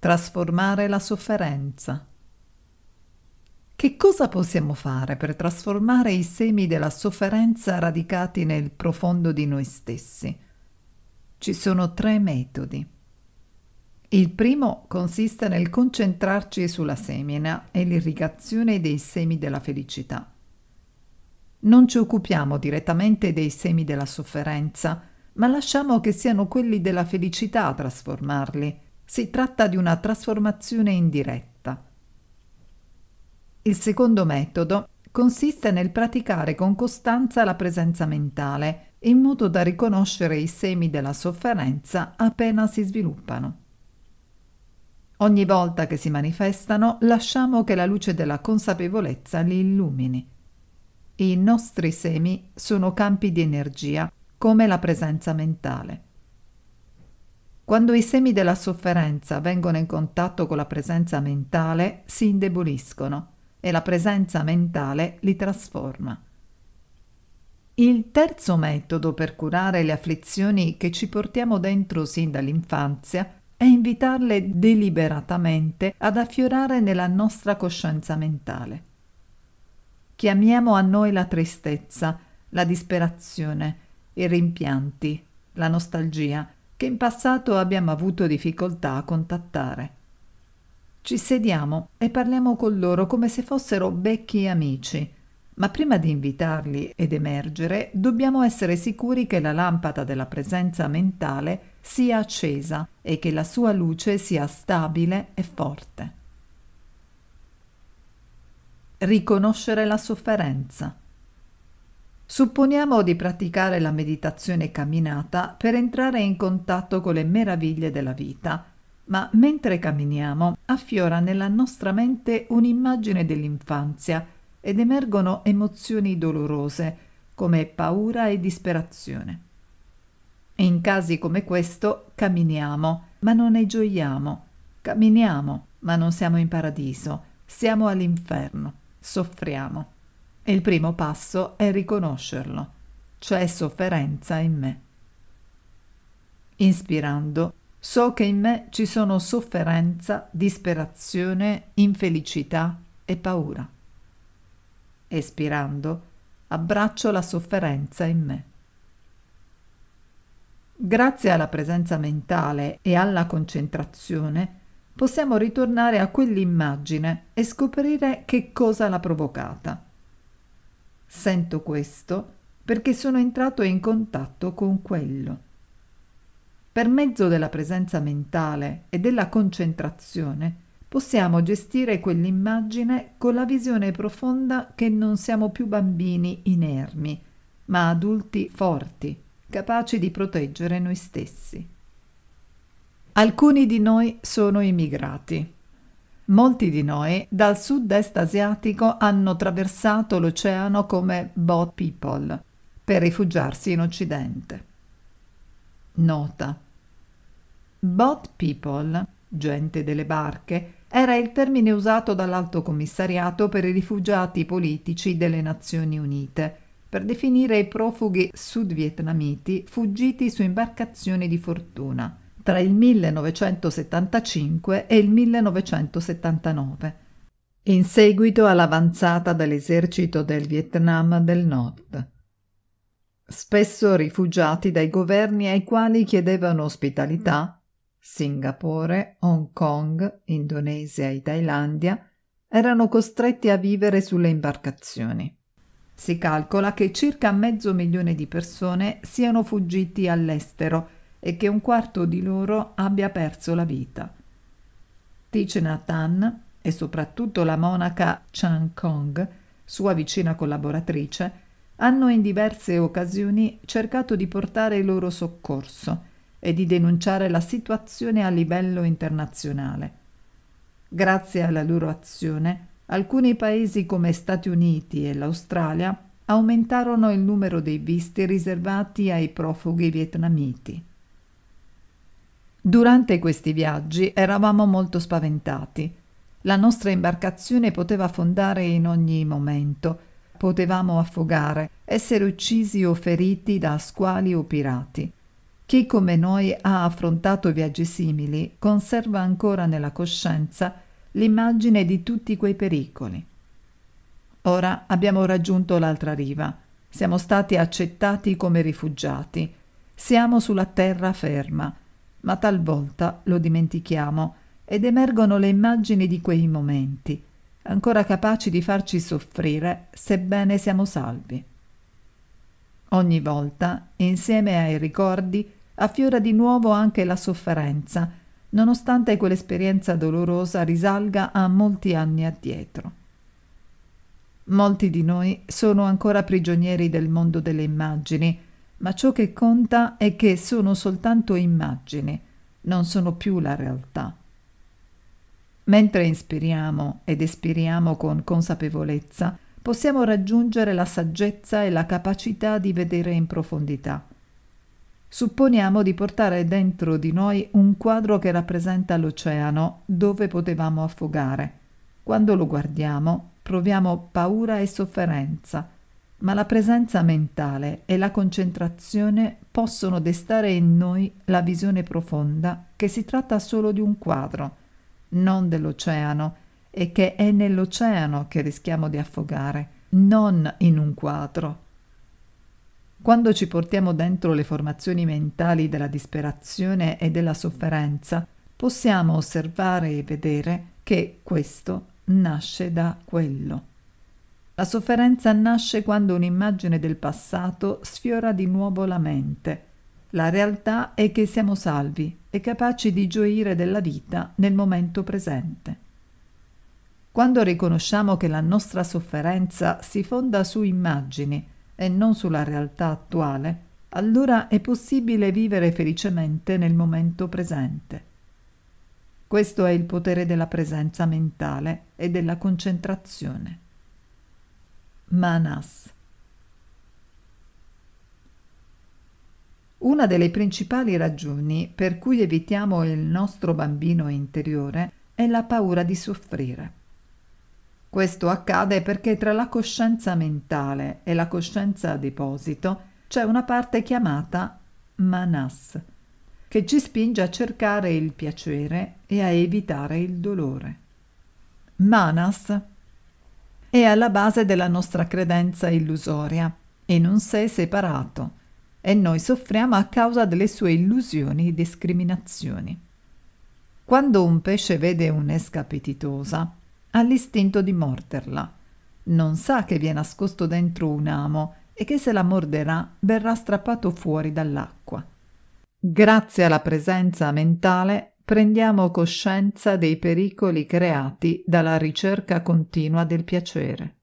Trasformare la sofferenza. Che cosa possiamo fare per trasformare i semi della sofferenza radicati nel profondo di noi stessi? Ci sono tre metodi. Il primo consiste nel concentrarci sulla semina e l'irrigazione dei semi della felicità. Non ci occupiamo direttamente dei semi della sofferenza, ma lasciamo che siano quelli della felicità a trasformarli si tratta di una trasformazione indiretta. Il secondo metodo consiste nel praticare con costanza la presenza mentale, in modo da riconoscere i semi della sofferenza appena si sviluppano. Ogni volta che si manifestano, lasciamo che la luce della consapevolezza li illumini. I nostri semi sono campi di energia, come la presenza mentale. Quando i semi della sofferenza vengono in contatto con la presenza mentale, si indeboliscono e la presenza mentale li trasforma. Il terzo metodo per curare le afflizioni che ci portiamo dentro sin dall'infanzia è invitarle deliberatamente ad affiorare nella nostra coscienza mentale. Chiamiamo a noi la tristezza, la disperazione, i rimpianti, la nostalgia, che in passato abbiamo avuto difficoltà a contattare. Ci sediamo e parliamo con loro come se fossero vecchi amici, ma prima di invitarli ed emergere dobbiamo essere sicuri che la lampada della presenza mentale sia accesa e che la sua luce sia stabile e forte. Riconoscere la sofferenza. Supponiamo di praticare la meditazione camminata per entrare in contatto con le meraviglie della vita, ma mentre camminiamo affiora nella nostra mente un'immagine dell'infanzia ed emergono emozioni dolorose come paura e disperazione. In casi come questo camminiamo, ma non ne gioiamo, camminiamo, ma non siamo in paradiso, siamo all'inferno, soffriamo. E il primo passo è riconoscerlo. C'è cioè sofferenza in me. Inspirando, so che in me ci sono sofferenza, disperazione, infelicità e paura. Espirando, abbraccio la sofferenza in me. Grazie alla presenza mentale e alla concentrazione, possiamo ritornare a quell'immagine e scoprire che cosa l'ha provocata. Sento questo perché sono entrato in contatto con quello. Per mezzo della presenza mentale e della concentrazione possiamo gestire quell'immagine con la visione profonda che non siamo più bambini inermi, ma adulti forti, capaci di proteggere noi stessi. Alcuni di noi sono immigrati Molti di noi dal sud-est asiatico hanno traversato l'oceano come boat people per rifugiarsi in Occidente. Nota. Boat people, gente delle barche, era il termine usato dall'Alto Commissariato per i rifugiati politici delle Nazioni Unite per definire i profughi sud-vietnamiti fuggiti su imbarcazioni di fortuna tra il 1975 e il 1979, in seguito all'avanzata dell'esercito del Vietnam del Nord. Spesso rifugiati dai governi ai quali chiedevano ospitalità, Singapore, Hong Kong, Indonesia e Thailandia, erano costretti a vivere sulle imbarcazioni. Si calcola che circa mezzo milione di persone siano fuggiti all'estero e che un quarto di loro abbia perso la vita. Tichenatan e soprattutto la monaca Chan Kong, sua vicina collaboratrice, hanno in diverse occasioni cercato di portare il loro soccorso e di denunciare la situazione a livello internazionale. Grazie alla loro azione, alcuni paesi come Stati Uniti e l'Australia aumentarono il numero dei visti riservati ai profughi vietnamiti. Durante questi viaggi eravamo molto spaventati. La nostra imbarcazione poteva affondare in ogni momento, potevamo affogare, essere uccisi o feriti da squali o pirati. Chi come noi ha affrontato viaggi simili conserva ancora nella coscienza l'immagine di tutti quei pericoli. Ora abbiamo raggiunto l'altra riva, siamo stati accettati come rifugiati, siamo sulla terra ferma, ma talvolta lo dimentichiamo ed emergono le immagini di quei momenti, ancora capaci di farci soffrire sebbene siamo salvi. Ogni volta, insieme ai ricordi, affiora di nuovo anche la sofferenza, nonostante quell'esperienza dolorosa risalga a molti anni addietro. Molti di noi sono ancora prigionieri del mondo delle immagini, ma ciò che conta è che sono soltanto immagini, non sono più la realtà. Mentre inspiriamo ed espiriamo con consapevolezza, possiamo raggiungere la saggezza e la capacità di vedere in profondità. Supponiamo di portare dentro di noi un quadro che rappresenta l'oceano dove potevamo affogare. Quando lo guardiamo proviamo paura e sofferenza ma la presenza mentale e la concentrazione possono destare in noi la visione profonda che si tratta solo di un quadro, non dell'oceano, e che è nell'oceano che rischiamo di affogare, non in un quadro. Quando ci portiamo dentro le formazioni mentali della disperazione e della sofferenza, possiamo osservare e vedere che questo nasce da quello. La sofferenza nasce quando un'immagine del passato sfiora di nuovo la mente. La realtà è che siamo salvi e capaci di gioire della vita nel momento presente. Quando riconosciamo che la nostra sofferenza si fonda su immagini e non sulla realtà attuale, allora è possibile vivere felicemente nel momento presente. Questo è il potere della presenza mentale e della concentrazione. Manas. Una delle principali ragioni per cui evitiamo il nostro bambino interiore è la paura di soffrire. Questo accade perché tra la coscienza mentale e la coscienza a deposito c'è una parte chiamata manas, che ci spinge a cercare il piacere e a evitare il dolore. Manas è alla base della nostra credenza illusoria e non si è separato e noi soffriamo a causa delle sue illusioni e discriminazioni. Quando un pesce vede un'esca appetitosa, ha l'istinto di morderla. Non sa che vi è nascosto dentro un amo e che se la morderà verrà strappato fuori dall'acqua. Grazie alla presenza mentale prendiamo coscienza dei pericoli creati dalla ricerca continua del piacere.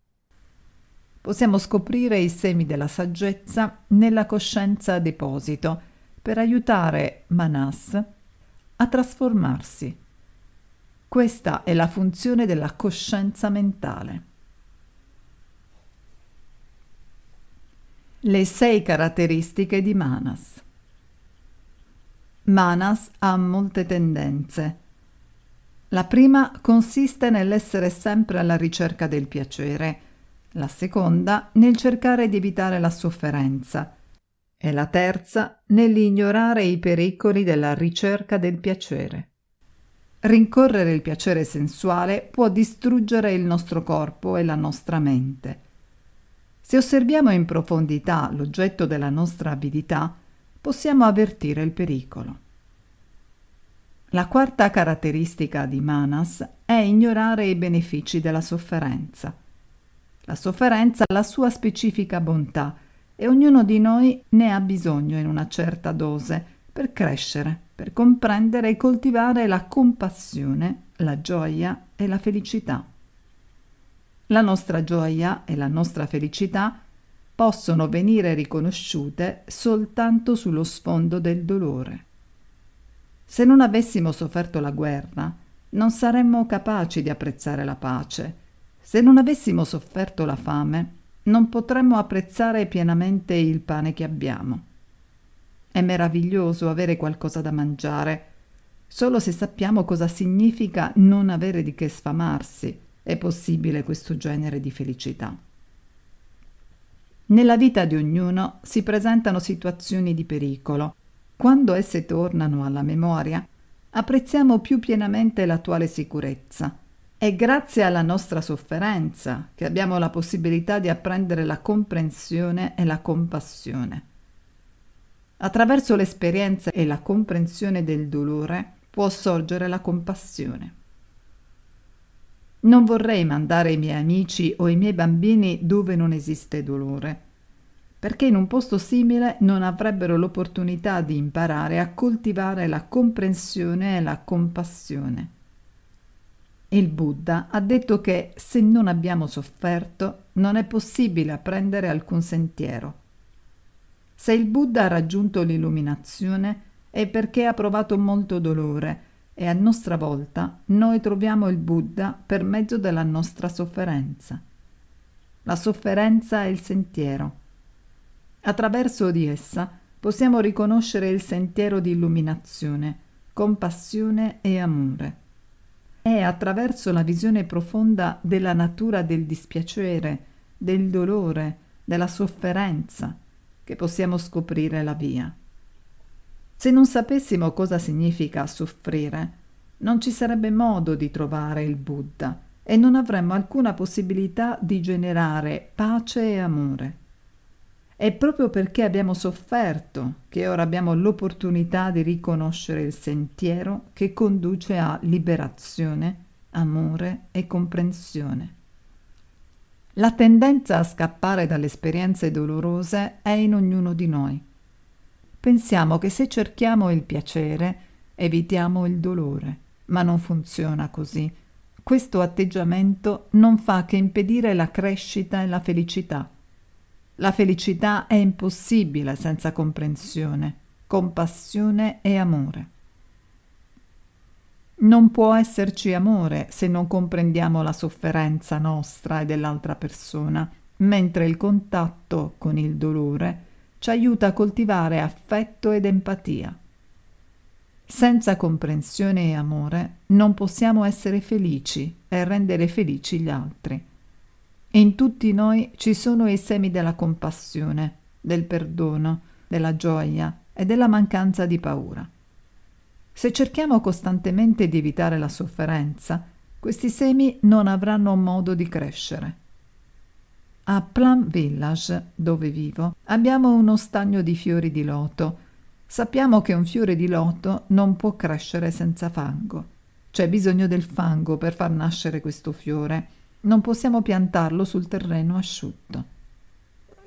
Possiamo scoprire i semi della saggezza nella coscienza a deposito per aiutare Manas a trasformarsi. Questa è la funzione della coscienza mentale. Le sei caratteristiche di Manas. Manas ha molte tendenze. La prima consiste nell'essere sempre alla ricerca del piacere, la seconda nel cercare di evitare la sofferenza e la terza nell'ignorare i pericoli della ricerca del piacere. Rincorrere il piacere sensuale può distruggere il nostro corpo e la nostra mente. Se osserviamo in profondità l'oggetto della nostra abilità, possiamo avvertire il pericolo. La quarta caratteristica di Manas è ignorare i benefici della sofferenza. La sofferenza ha la sua specifica bontà e ognuno di noi ne ha bisogno in una certa dose per crescere, per comprendere e coltivare la compassione, la gioia e la felicità. La nostra gioia e la nostra felicità possono venire riconosciute soltanto sullo sfondo del dolore. Se non avessimo sofferto la guerra, non saremmo capaci di apprezzare la pace. Se non avessimo sofferto la fame, non potremmo apprezzare pienamente il pane che abbiamo. È meraviglioso avere qualcosa da mangiare, solo se sappiamo cosa significa non avere di che sfamarsi è possibile questo genere di felicità. Nella vita di ognuno si presentano situazioni di pericolo. Quando esse tornano alla memoria, apprezziamo più pienamente l'attuale sicurezza. È grazie alla nostra sofferenza che abbiamo la possibilità di apprendere la comprensione e la compassione. Attraverso l'esperienza e la comprensione del dolore può sorgere la compassione. Non vorrei mandare i miei amici o i miei bambini dove non esiste dolore, perché in un posto simile non avrebbero l'opportunità di imparare a coltivare la comprensione e la compassione. Il Buddha ha detto che se non abbiamo sofferto non è possibile apprendere alcun sentiero. Se il Buddha ha raggiunto l'illuminazione è perché ha provato molto dolore e a nostra volta noi troviamo il Buddha per mezzo della nostra sofferenza. La sofferenza è il sentiero. Attraverso di essa possiamo riconoscere il sentiero di illuminazione, compassione e amore. È attraverso la visione profonda della natura del dispiacere, del dolore, della sofferenza, che possiamo scoprire la via. Se non sapessimo cosa significa soffrire, non ci sarebbe modo di trovare il Buddha e non avremmo alcuna possibilità di generare pace e amore. È proprio perché abbiamo sofferto che ora abbiamo l'opportunità di riconoscere il sentiero che conduce a liberazione, amore e comprensione. La tendenza a scappare dalle esperienze dolorose è in ognuno di noi pensiamo che se cerchiamo il piacere evitiamo il dolore, ma non funziona così. Questo atteggiamento non fa che impedire la crescita e la felicità. La felicità è impossibile senza comprensione, compassione e amore. Non può esserci amore se non comprendiamo la sofferenza nostra e dell'altra persona, mentre il contatto con il dolore ci aiuta a coltivare affetto ed empatia. Senza comprensione e amore non possiamo essere felici e rendere felici gli altri. In tutti noi ci sono i semi della compassione, del perdono, della gioia e della mancanza di paura. Se cerchiamo costantemente di evitare la sofferenza, questi semi non avranno modo di crescere. A Plum Village, dove vivo, abbiamo uno stagno di fiori di loto. Sappiamo che un fiore di loto non può crescere senza fango. C'è bisogno del fango per far nascere questo fiore. Non possiamo piantarlo sul terreno asciutto.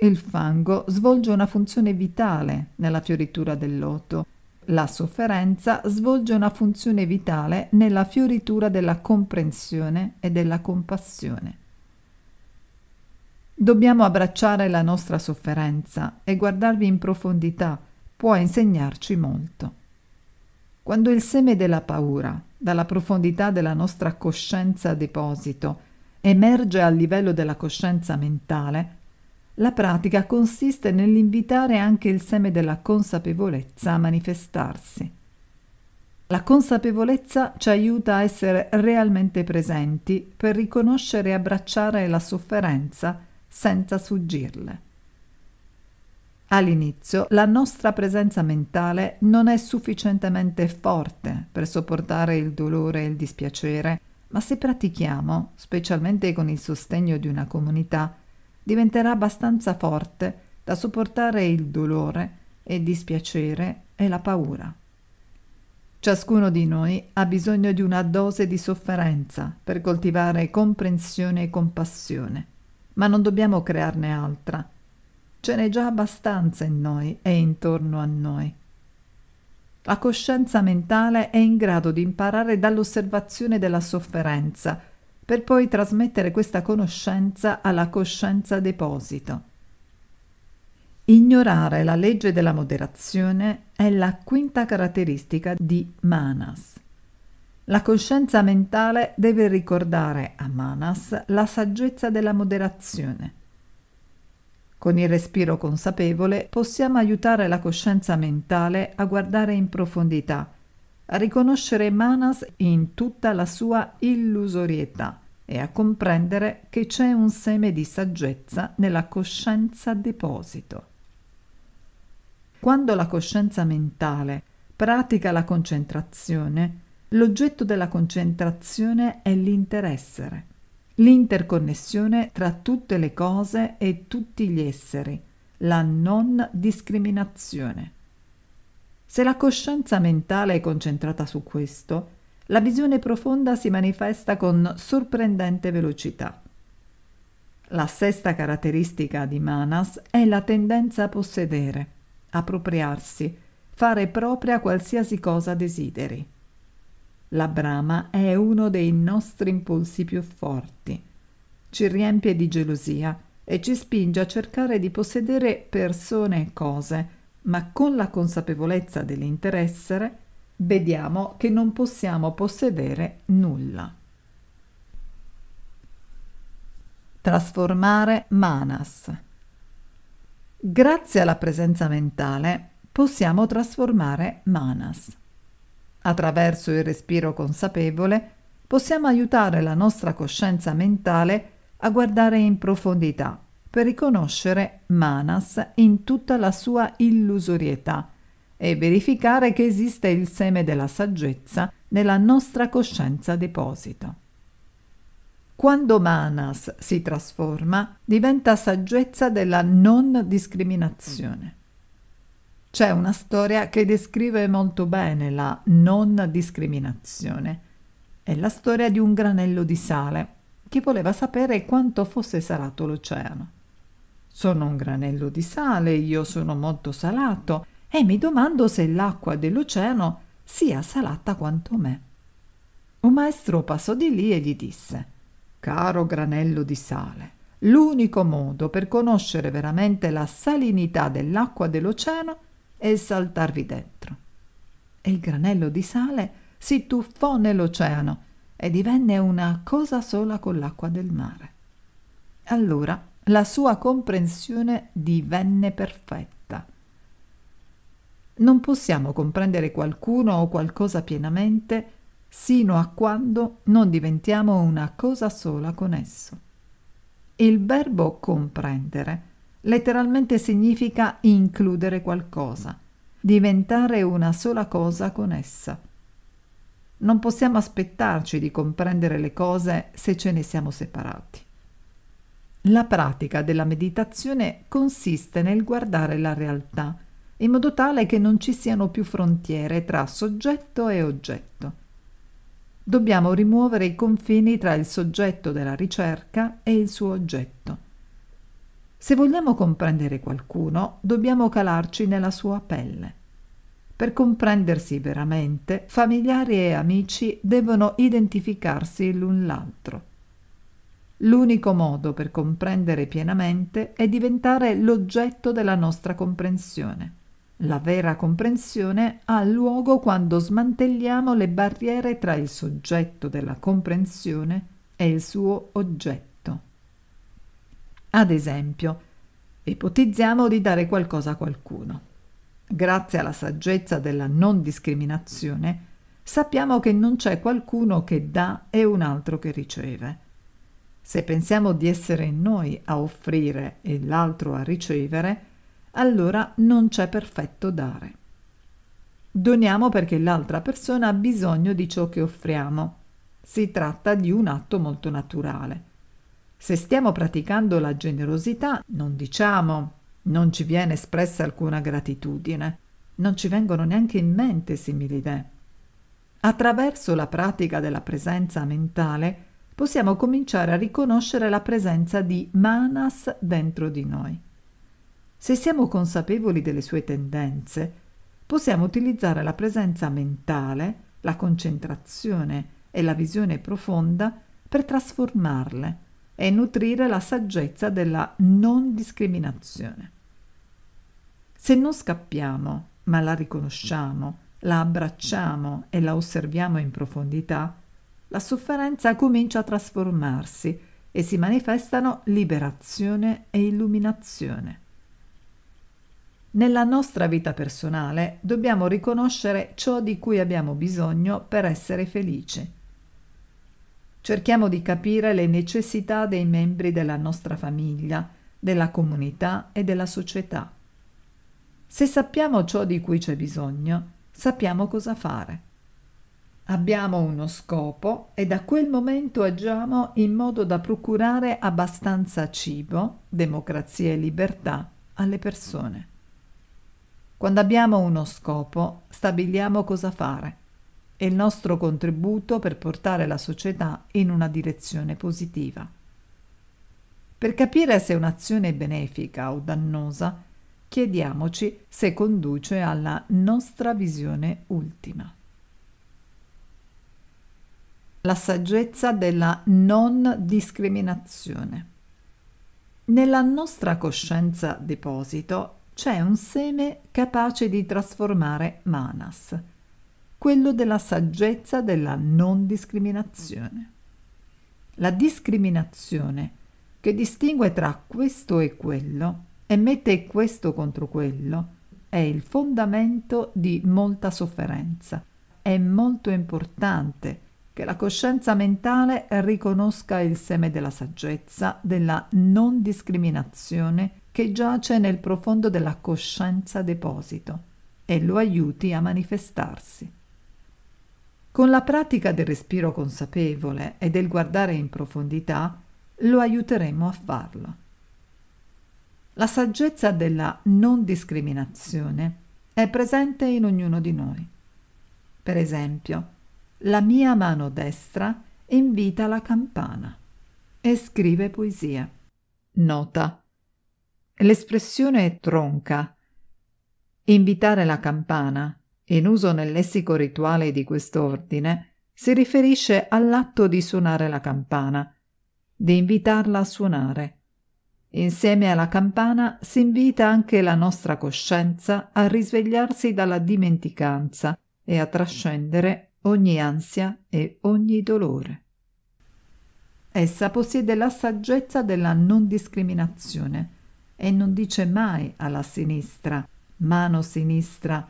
Il fango svolge una funzione vitale nella fioritura del loto. La sofferenza svolge una funzione vitale nella fioritura della comprensione e della compassione. Dobbiamo abbracciare la nostra sofferenza e guardarvi in profondità può insegnarci molto. Quando il seme della paura, dalla profondità della nostra coscienza a deposito, emerge a livello della coscienza mentale, la pratica consiste nell'invitare anche il seme della consapevolezza a manifestarsi. La consapevolezza ci aiuta a essere realmente presenti per riconoscere e abbracciare la sofferenza senza sfuggirle. All'inizio la nostra presenza mentale non è sufficientemente forte per sopportare il dolore e il dispiacere, ma se pratichiamo, specialmente con il sostegno di una comunità, diventerà abbastanza forte da sopportare il dolore e il dispiacere e la paura. Ciascuno di noi ha bisogno di una dose di sofferenza per coltivare comprensione e compassione ma non dobbiamo crearne altra. Ce n'è già abbastanza in noi e intorno a noi. La coscienza mentale è in grado di imparare dall'osservazione della sofferenza, per poi trasmettere questa conoscenza alla coscienza deposito. Ignorare la legge della moderazione è la quinta caratteristica di Manas. La coscienza mentale deve ricordare a Manas la saggezza della moderazione. Con il respiro consapevole possiamo aiutare la coscienza mentale a guardare in profondità, a riconoscere Manas in tutta la sua illusorietà e a comprendere che c'è un seme di saggezza nella coscienza deposito. Quando la coscienza mentale pratica la concentrazione, L'oggetto della concentrazione è l'interessere, l'interconnessione tra tutte le cose e tutti gli esseri, la non discriminazione. Se la coscienza mentale è concentrata su questo, la visione profonda si manifesta con sorprendente velocità. La sesta caratteristica di Manas è la tendenza a possedere, appropriarsi, fare propria qualsiasi cosa desideri. La brama è uno dei nostri impulsi più forti. Ci riempie di gelosia e ci spinge a cercare di possedere persone e cose, ma con la consapevolezza dell'interessere vediamo che non possiamo possedere nulla. Trasformare manas. Grazie alla presenza mentale possiamo trasformare manas. Attraverso il respiro consapevole possiamo aiutare la nostra coscienza mentale a guardare in profondità per riconoscere Manas in tutta la sua illusorietà e verificare che esiste il seme della saggezza nella nostra coscienza deposita. Quando Manas si trasforma, diventa saggezza della non discriminazione. C'è una storia che descrive molto bene la non discriminazione. È la storia di un granello di sale che voleva sapere quanto fosse salato l'oceano. Sono un granello di sale, io sono molto salato e mi domando se l'acqua dell'oceano sia salata quanto me. Un maestro passò di lì e gli disse Caro granello di sale, l'unico modo per conoscere veramente la salinità dell'acqua dell'oceano è e saltarvi dentro. E il granello di sale si tuffò nell'oceano e divenne una cosa sola con l'acqua del mare. Allora la sua comprensione divenne perfetta. Non possiamo comprendere qualcuno o qualcosa pienamente sino a quando non diventiamo una cosa sola con esso. Il verbo comprendere letteralmente significa includere qualcosa, diventare una sola cosa con essa. Non possiamo aspettarci di comprendere le cose se ce ne siamo separati. La pratica della meditazione consiste nel guardare la realtà, in modo tale che non ci siano più frontiere tra soggetto e oggetto. Dobbiamo rimuovere i confini tra il soggetto della ricerca e il suo oggetto. Se vogliamo comprendere qualcuno, dobbiamo calarci nella sua pelle. Per comprendersi veramente, familiari e amici devono identificarsi l'un l'altro. L'unico modo per comprendere pienamente è diventare l'oggetto della nostra comprensione. La vera comprensione ha luogo quando smantelliamo le barriere tra il soggetto della comprensione e il suo oggetto. Ad esempio, ipotizziamo di dare qualcosa a qualcuno. Grazie alla saggezza della non discriminazione, sappiamo che non c'è qualcuno che dà e un altro che riceve. Se pensiamo di essere noi a offrire e l'altro a ricevere, allora non c'è perfetto dare. Doniamo perché l'altra persona ha bisogno di ciò che offriamo. Si tratta di un atto molto naturale. Se stiamo praticando la generosità, non diciamo non ci viene espressa alcuna gratitudine, non ci vengono neanche in mente simili idee. Attraverso la pratica della presenza mentale possiamo cominciare a riconoscere la presenza di manas dentro di noi. Se siamo consapevoli delle sue tendenze, possiamo utilizzare la presenza mentale, la concentrazione e la visione profonda per trasformarle e nutrire la saggezza della non discriminazione. Se non scappiamo, ma la riconosciamo, la abbracciamo e la osserviamo in profondità, la sofferenza comincia a trasformarsi e si manifestano liberazione e illuminazione. Nella nostra vita personale dobbiamo riconoscere ciò di cui abbiamo bisogno per essere felici Cerchiamo di capire le necessità dei membri della nostra famiglia, della comunità e della società. Se sappiamo ciò di cui c'è bisogno, sappiamo cosa fare. Abbiamo uno scopo e da quel momento agiamo in modo da procurare abbastanza cibo, democrazia e libertà alle persone. Quando abbiamo uno scopo, stabiliamo cosa fare e il nostro contributo per portare la società in una direzione positiva. Per capire se un'azione è benefica o dannosa, chiediamoci se conduce alla nostra visione ultima. La saggezza della non discriminazione. Nella nostra coscienza deposito c'è un seme capace di trasformare manas, quello della saggezza della non discriminazione. La discriminazione che distingue tra questo e quello e mette questo contro quello è il fondamento di molta sofferenza. È molto importante che la coscienza mentale riconosca il seme della saggezza, della non discriminazione che giace nel profondo della coscienza deposito e lo aiuti a manifestarsi. Con la pratica del respiro consapevole e del guardare in profondità lo aiuteremo a farlo. La saggezza della non discriminazione è presente in ognuno di noi. Per esempio, la mia mano destra invita la campana e scrive poesia. Nota. L'espressione tronca, invitare la campana, in uso nel lessico rituale di quest'ordine, si riferisce all'atto di suonare la campana, di invitarla a suonare. Insieme alla campana si invita anche la nostra coscienza a risvegliarsi dalla dimenticanza e a trascendere ogni ansia e ogni dolore. Essa possiede la saggezza della non discriminazione e non dice mai alla sinistra, mano sinistra,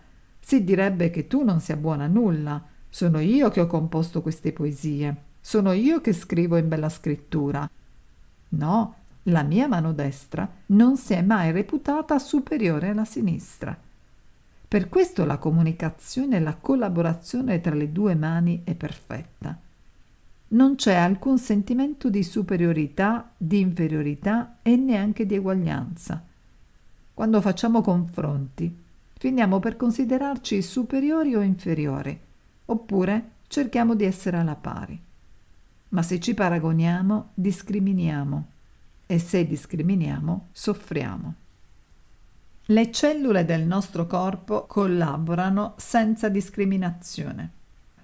si direbbe che tu non sia buona a nulla. Sono io che ho composto queste poesie. Sono io che scrivo in bella scrittura. No, la mia mano destra non si è mai reputata superiore alla sinistra. Per questo la comunicazione e la collaborazione tra le due mani è perfetta. Non c'è alcun sentimento di superiorità, di inferiorità e neanche di eguaglianza. Quando facciamo confronti, finiamo per considerarci superiori o inferiori, oppure cerchiamo di essere alla pari. Ma se ci paragoniamo, discriminiamo e se discriminiamo, soffriamo. Le cellule del nostro corpo collaborano senza discriminazione.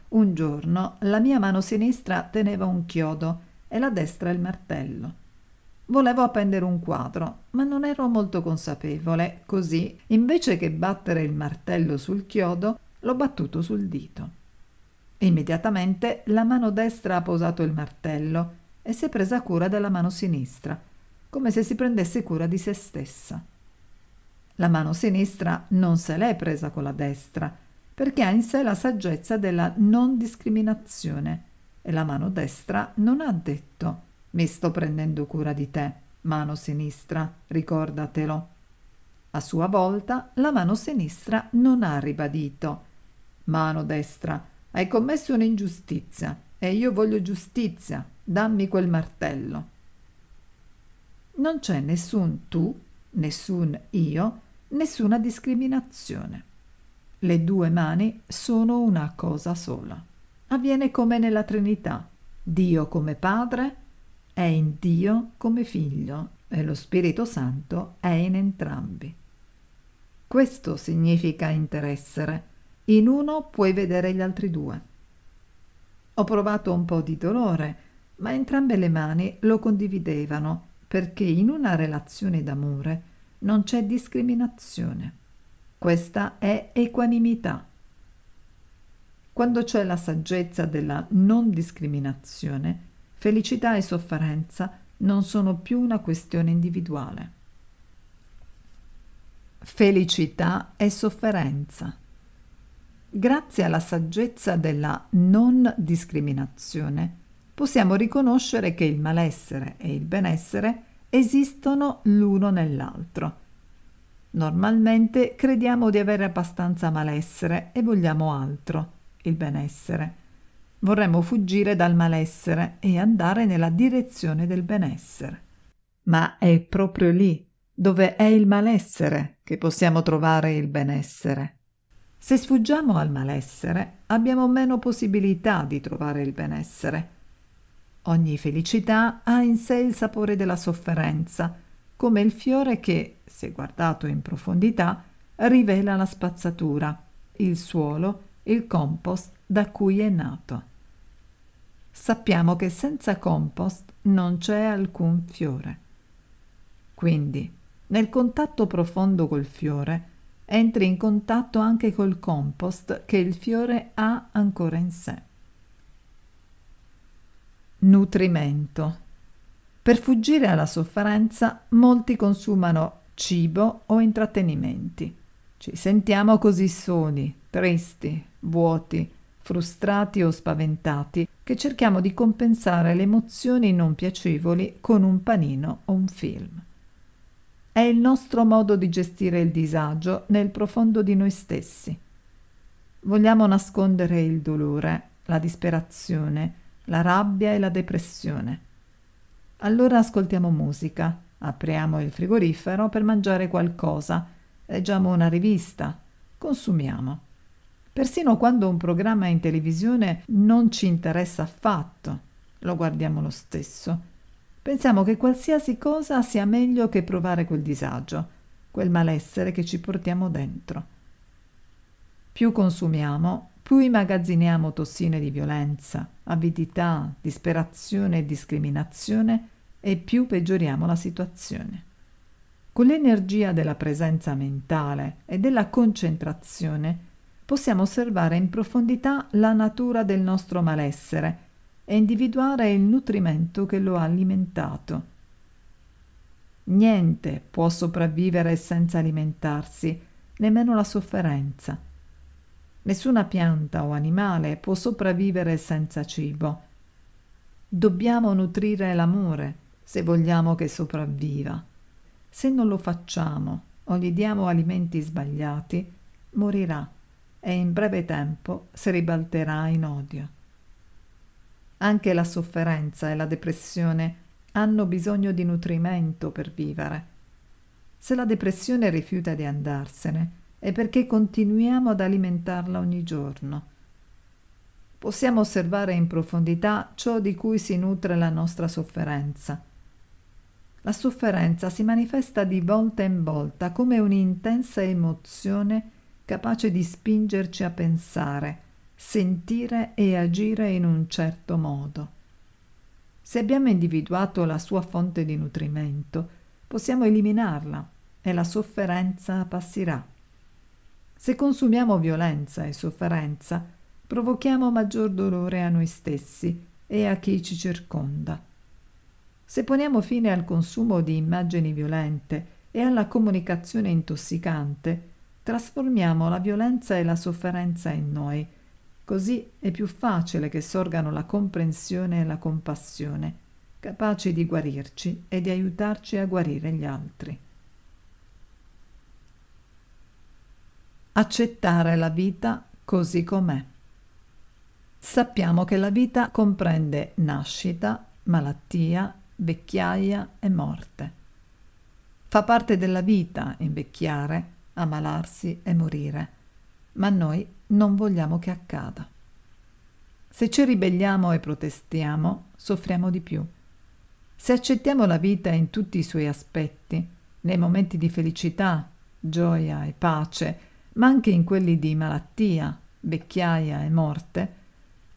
Un giorno la mia mano sinistra teneva un chiodo e la destra il martello. Volevo appendere un quadro, ma non ero molto consapevole, così, invece che battere il martello sul chiodo, l'ho battuto sul dito. Immediatamente la mano destra ha posato il martello e si è presa cura della mano sinistra, come se si prendesse cura di se stessa. La mano sinistra non se l'è presa con la destra, perché ha in sé la saggezza della non discriminazione, e la mano destra non ha detto mi sto prendendo cura di te, mano sinistra, ricordatelo. A sua volta la mano sinistra non ha ribadito. Mano destra, hai commesso un'ingiustizia e io voglio giustizia, dammi quel martello. Non c'è nessun tu, nessun io, nessuna discriminazione. Le due mani sono una cosa sola. Avviene come nella Trinità, Dio come Padre, è in Dio come figlio e lo Spirito Santo è in entrambi. Questo significa interessere. In uno puoi vedere gli altri due. Ho provato un po' di dolore, ma entrambe le mani lo condividevano perché in una relazione d'amore non c'è discriminazione. Questa è equanimità. Quando c'è la saggezza della non discriminazione, Felicità e sofferenza non sono più una questione individuale. Felicità e sofferenza. Grazie alla saggezza della non discriminazione possiamo riconoscere che il malessere e il benessere esistono l'uno nell'altro. Normalmente crediamo di avere abbastanza malessere e vogliamo altro, il benessere. Vorremmo fuggire dal malessere e andare nella direzione del benessere. Ma è proprio lì, dove è il malessere, che possiamo trovare il benessere. Se sfuggiamo al malessere, abbiamo meno possibilità di trovare il benessere. Ogni felicità ha in sé il sapore della sofferenza, come il fiore che, se guardato in profondità, rivela la spazzatura, il suolo, il compost da cui è nato sappiamo che senza compost non c'è alcun fiore. Quindi, nel contatto profondo col fiore, entri in contatto anche col compost che il fiore ha ancora in sé. Nutrimento. Per fuggire alla sofferenza, molti consumano cibo o intrattenimenti. Ci sentiamo così soli, tristi, vuoti, frustrati o spaventati che cerchiamo di compensare le emozioni non piacevoli con un panino o un film. È il nostro modo di gestire il disagio nel profondo di noi stessi. Vogliamo nascondere il dolore, la disperazione, la rabbia e la depressione. Allora ascoltiamo musica, apriamo il frigorifero per mangiare qualcosa, leggiamo una rivista, consumiamo. Persino quando un programma in televisione non ci interessa affatto, lo guardiamo lo stesso. Pensiamo che qualsiasi cosa sia meglio che provare quel disagio, quel malessere che ci portiamo dentro. Più consumiamo, più immagazziniamo tossine di violenza, avidità, disperazione e discriminazione e più peggioriamo la situazione. Con l'energia della presenza mentale e della concentrazione possiamo osservare in profondità la natura del nostro malessere e individuare il nutrimento che lo ha alimentato. Niente può sopravvivere senza alimentarsi, nemmeno la sofferenza. Nessuna pianta o animale può sopravvivere senza cibo. Dobbiamo nutrire l'amore se vogliamo che sopravviva. Se non lo facciamo o gli diamo alimenti sbagliati, morirà e in breve tempo si ribalterà in odio. Anche la sofferenza e la depressione hanno bisogno di nutrimento per vivere. Se la depressione rifiuta di andarsene, è perché continuiamo ad alimentarla ogni giorno. Possiamo osservare in profondità ciò di cui si nutre la nostra sofferenza. La sofferenza si manifesta di volta in volta come un'intensa emozione capace di spingerci a pensare, sentire e agire in un certo modo. Se abbiamo individuato la sua fonte di nutrimento, possiamo eliminarla e la sofferenza passerà. Se consumiamo violenza e sofferenza, provochiamo maggior dolore a noi stessi e a chi ci circonda. Se poniamo fine al consumo di immagini violente e alla comunicazione intossicante, trasformiamo la violenza e la sofferenza in noi. Così è più facile che sorgano la comprensione e la compassione, capaci di guarirci e di aiutarci a guarire gli altri. Accettare la vita così com'è. Sappiamo che la vita comprende nascita, malattia, vecchiaia e morte. Fa parte della vita invecchiare ammalarsi e morire, ma noi non vogliamo che accada. Se ci ribelliamo e protestiamo, soffriamo di più. Se accettiamo la vita in tutti i suoi aspetti, nei momenti di felicità, gioia e pace, ma anche in quelli di malattia, vecchiaia e morte,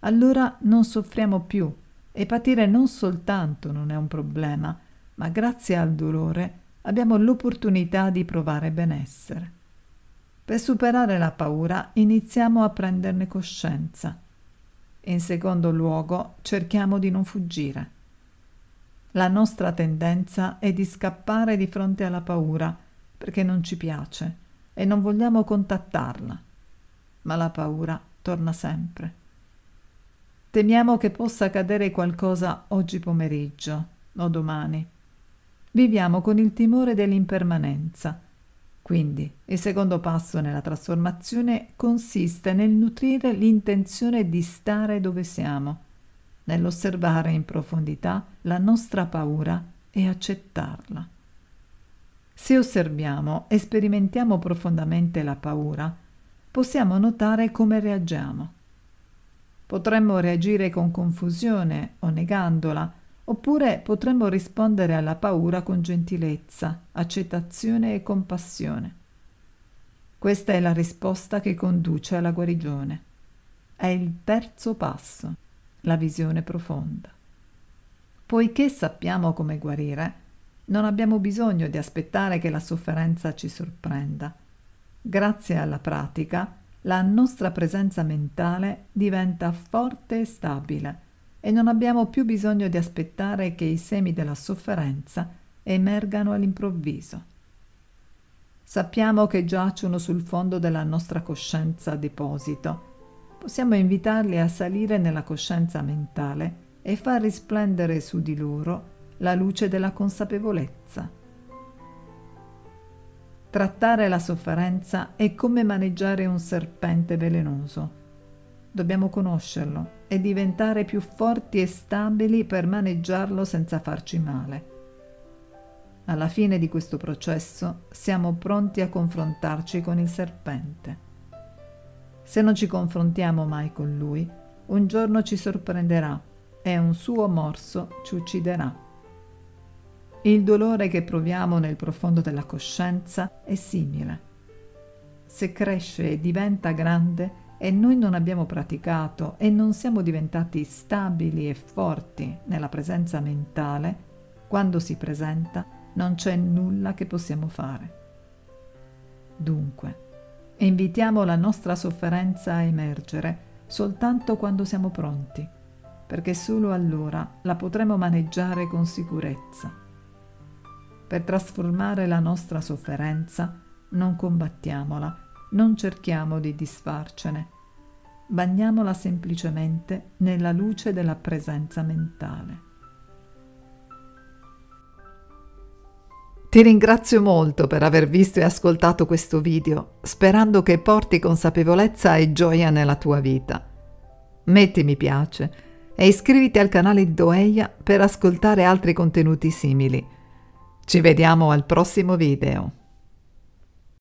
allora non soffriamo più e patire non soltanto non è un problema, ma grazie al dolore abbiamo l'opportunità di provare benessere. Per superare la paura iniziamo a prenderne coscienza. In secondo luogo cerchiamo di non fuggire. La nostra tendenza è di scappare di fronte alla paura perché non ci piace e non vogliamo contattarla. Ma la paura torna sempre. Temiamo che possa accadere qualcosa oggi pomeriggio o domani viviamo con il timore dell'impermanenza. Quindi il secondo passo nella trasformazione consiste nel nutrire l'intenzione di stare dove siamo, nell'osservare in profondità la nostra paura e accettarla. Se osserviamo e sperimentiamo profondamente la paura, possiamo notare come reagiamo. Potremmo reagire con confusione o negandola, Oppure potremmo rispondere alla paura con gentilezza, accettazione e compassione. Questa è la risposta che conduce alla guarigione. È il terzo passo, la visione profonda. Poiché sappiamo come guarire, non abbiamo bisogno di aspettare che la sofferenza ci sorprenda. Grazie alla pratica, la nostra presenza mentale diventa forte e stabile e non abbiamo più bisogno di aspettare che i semi della sofferenza emergano all'improvviso. Sappiamo che giacciono sul fondo della nostra coscienza deposito. Possiamo invitarli a salire nella coscienza mentale e far risplendere su di loro la luce della consapevolezza. Trattare la sofferenza è come maneggiare un serpente velenoso Dobbiamo conoscerlo e diventare più forti e stabili per maneggiarlo senza farci male. Alla fine di questo processo siamo pronti a confrontarci con il serpente. Se non ci confrontiamo mai con lui, un giorno ci sorprenderà e un suo morso ci ucciderà. Il dolore che proviamo nel profondo della coscienza è simile. Se cresce e diventa grande, e noi non abbiamo praticato e non siamo diventati stabili e forti nella presenza mentale, quando si presenta non c'è nulla che possiamo fare. Dunque, invitiamo la nostra sofferenza a emergere soltanto quando siamo pronti, perché solo allora la potremo maneggiare con sicurezza. Per trasformare la nostra sofferenza non combattiamola, non cerchiamo di disfarcene, bagniamola semplicemente nella luce della presenza mentale. Ti ringrazio molto per aver visto e ascoltato questo video, sperando che porti consapevolezza e gioia nella tua vita. Metti mi piace e iscriviti al canale di Doeia per ascoltare altri contenuti simili. Ci vediamo al prossimo video.